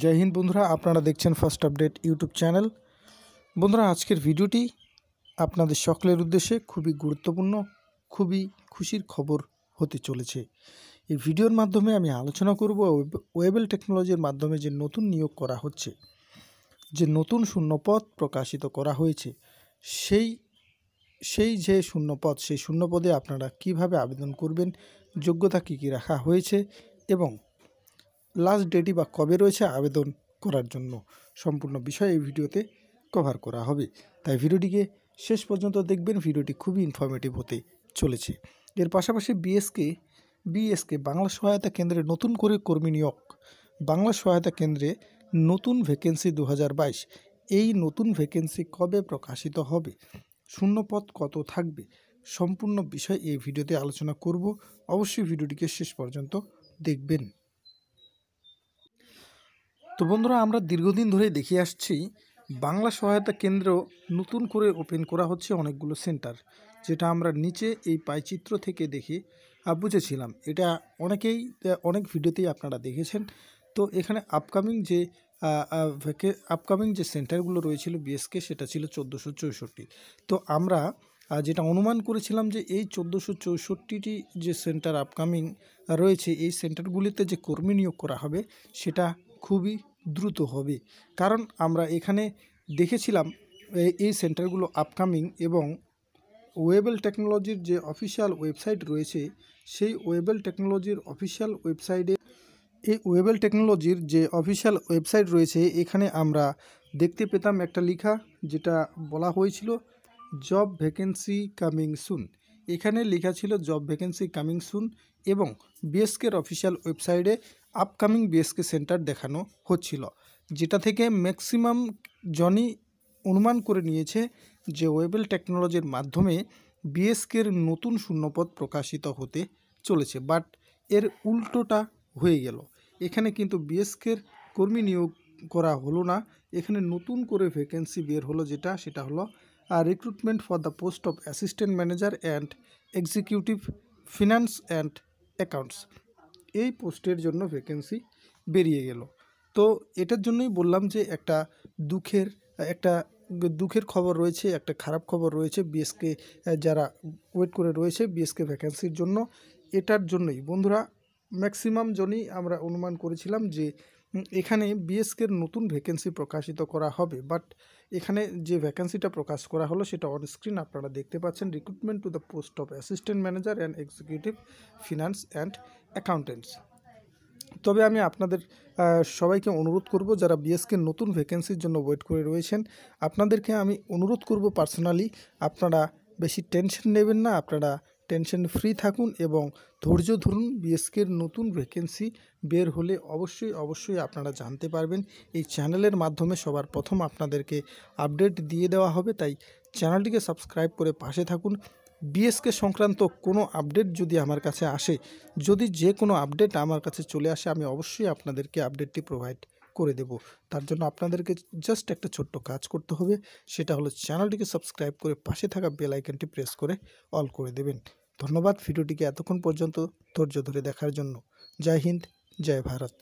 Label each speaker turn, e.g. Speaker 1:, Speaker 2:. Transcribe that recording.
Speaker 1: জয় হিন্দ বন্ধুরা আপনারা দেখছেন ফার্স্ট আপডেট ইউটিউব চ্যানেল বন্ধুরা আজকের ভিডিওটি আপনাদের সকলের উদ্দেশ্যে খুবই গুরুত্বপূর্ণ খুবই খুশির খবর হতে চলেছে এই ভিডিওর মাধ্যমে আমি আলোচনা করব ওয়েবেল টেকনোলজির মাধ্যমে যে নতুন নিয়োগ করা হচ্ছে যে নতুন শূন্যপদ প্রকাশিত করা হয়েছে সেই সেই যে শূন্যপদ সেই শূন্যপদে আপনারা কিভাবে আবেদন করবেন যোগ্যতা কী কী রাখা হয়েছে এবং লাস্ট ডেটই বা কবে রয়েছে আবেদন করার জন্য সম্পূর্ণ বিষয় এই ভিডিওতে কভার করা হবে তাই ভিডিওটিকে শেষ পর্যন্ত দেখবেন ভিডিওটি খুবই ইনফরমেটিভ হতে চলেছে এর পাশাপাশি বিএসকে বিএসকে বাংলা সহায়তা কেন্দ্রে নতুন করে কর্মী নিয়োগ বাংলা সহায়তা কেন্দ্রে নতুন ভ্যাকেন্সি দু এই নতুন ভ্যাকেন্সি কবে প্রকাশিত হবে শূন্যপথ কত থাকবে সম্পূর্ণ বিষয় এই ভিডিওতে আলোচনা করব অবশ্যই ভিডিওটিকে শেষ পর্যন্ত দেখবেন তো বন্ধুরা আমরা দীর্ঘদিন ধরে দেখে আসছি বাংলা সহায়তা কেন্দ্র নতুন করে ওপেন করা হচ্ছে অনেকগুলো সেন্টার যেটা আমরা নিচে এই পাইচিত্র থেকে দেখে বুঝেছিলাম এটা অনেকেই অনেক ভিডিওতেই আপনারা দেখেছেন তো এখানে আপকামিং যে আপকামিং যে সেন্টারগুলো রয়েছিল বিএসকে সেটা ছিল চোদ্দোশো চৌষট্টি তো আমরা যেটা অনুমান করেছিলাম যে এই চোদ্দোশো চৌষট্টিটি যে সেন্টার আপকামিং রয়েছে এই সেন্টারগুলিতে যে কর্মী নিয়োগ করা হবে সেটা খুবই দ্রুত হবে কারণ আমরা এখানে দেখেছিলাম এই সেন্টারগুলো আপকামিং এবং ওয়েবেল টেকনোলজির যে অফিসিয়াল ওয়েবসাইট রয়েছে সেই ওয়েবেল টেকনোলজির অফিসিয়াল ওয়েবসাইটে এই ওয়েবেল টেকনোলজির যে অফিসিয়াল ওয়েবসাইট রয়েছে এখানে আমরা দেখতে পেতাম একটা লেখা যেটা বলা হয়েছিল জব ভ্যাকেন্সি কামিং সুন এখানে লেখা ছিল জব ভ্যাকেন্সি কামিং সুন এবং বিএসকের অফিসিয়াল ওয়েবসাইটে আপকামিং বিএসকে সেন্টার দেখানো হচ্ছিল যেটা থেকে ম্যাক্সিমাম জনই অনুমান করে নিয়েছে যে ওয়েবেল টেকনোলজির মাধ্যমে বিএসকের নতুন শূন্যপদ প্রকাশিত হতে চলেছে বাট এর উল্টোটা হয়ে গেল এখানে কিন্তু বিএসকের কর্মী নিয়োগ করা হলো না এখানে নতুন করে ভ্যাকেন্সি বের হলো যেটা সেটা হলো আর recruitment for the post of assistant manager and executive finance and accounts এই পোস্টের জন্য ভ্যাকেন্সি বেরিয়ে গেল তো এটার জন্যই বললাম যে একটা দুঃখের একটা দুঃখের খবর রয়েছে একটা খারাপ খবর রয়েছে বিএসকে যারা ওয়েট করে রয়েছে বিএসকে ভ্যাকেন্সির জন্য এটার জন্যই বন্ধুরা ম্যাক্সিমাম জনই আমরা অনুমান করেছিলাম যে এখানে বিএসকের নতুন ভ্যাকেন্সি প্রকাশিত করা হবে বাট এখানে যে ভ্যাকেন্সিটা প্রকাশ করা হলো সেটা অন স্ক্রিন আপনারা দেখতে পাচ্ছেন recruitment to the post of assistant manager and executive finance and accountants তবে আমি আপনাদের সবাইকে অনুরোধ করব যারা বিএসকে নতুন ভ্যাকেন্সির জন্য ওয়েট করে রয়েছেন আপনাদেরকে আমি অনুরোধ করব পার্সোনালি আপনারা বেশি টেনশন নেবেন না আপনারা টেনশন ফ্রি থাকুন এবং ধৈর্য ধরুন বিএসকের নতুন ভ্যাকেন্সি বের হলে অবশ্যই অবশ্যই আপনারা জানতে পারবেন এই চ্যানেলের মাধ্যমে সবার প্রথম আপনাদেরকে আপডেট দিয়ে দেওয়া হবে তাই চ্যানেলটিকে সাবস্ক্রাইব করে পাশে থাকুন বিএসকে সংক্রান্ত কোনো আপডেট যদি আমার কাছে আসে যদি যে কোনো আপডেট আমার কাছে চলে আসে আমি অবশ্যই আপনাদেরকে আপডেটটি প্রোভাইড করে দেব তার জন্য আপনাদেরকে জাস্ট একটা ছোট্ট কাজ করতে হবে সেটা হলো চ্যানেলটিকে সাবস্ক্রাইব করে পাশে থাকা বেল আইকনটি প্রেস করে অল করে দেবেন ধন্যবাদ ভিডিওটিকে এতক্ষণ পর্যন্ত ধৈর্য ধরে দেখার জন্য জয় হিন্দ জয় ভারত